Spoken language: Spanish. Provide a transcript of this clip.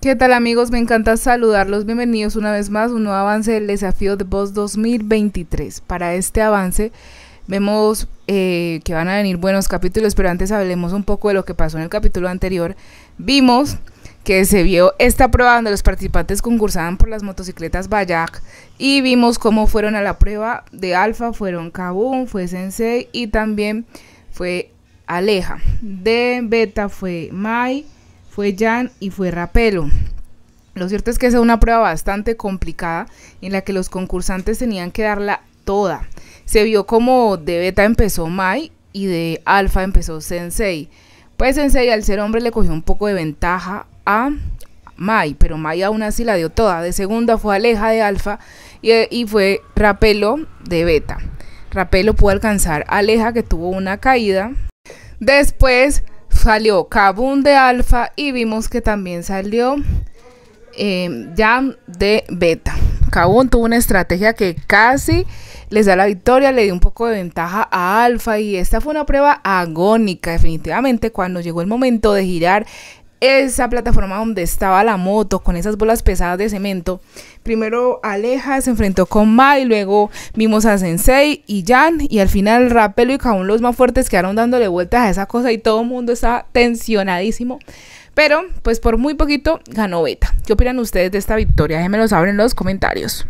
¿Qué tal amigos? Me encanta saludarlos. Bienvenidos una vez más a un nuevo avance del desafío de Voz 2023. Para este avance vemos eh, que van a venir buenos capítulos, pero antes hablemos un poco de lo que pasó en el capítulo anterior. Vimos que se vio esta prueba donde los participantes concursaban por las motocicletas Bayak y vimos cómo fueron a la prueba de Alfa, fueron Kabum, fue Sensei y también fue Aleja. De Beta fue Mai fue Jan y fue Rapelo. Lo cierto es que es una prueba bastante complicada en la que los concursantes tenían que darla toda. Se vio como de beta empezó Mai y de alfa empezó Sensei. Pues Sensei al ser hombre le cogió un poco de ventaja a Mai, pero Mai aún así la dio toda. De segunda fue Aleja de alfa y, fue Rapelo de beta. Rapelo pudo alcanzar Aleja que tuvo una caída. Después salió Kabun de alfa y vimos que también salió em, Jam de beta. Kabun tuvo una estrategia que casi les da la victoria, le dio un poco de ventaja a Alfa y esta fue una prueba agónica definitivamente cuando llegó el momento de girar esa plataforma donde estaba la moto con esas bolas pesadas de cemento. Primero Aleja se enfrentó con Mai, luego vimos a Sensei y Jan y al final Rapelo y Kaun los más fuertes quedaron dándole vueltas a esa cosa y todo el mundo estaba tensionadísimo. Pero pues por muy poquito ganó Beta. ¿Qué opinan ustedes de esta victoria? Déjenmelo saber en los comentarios.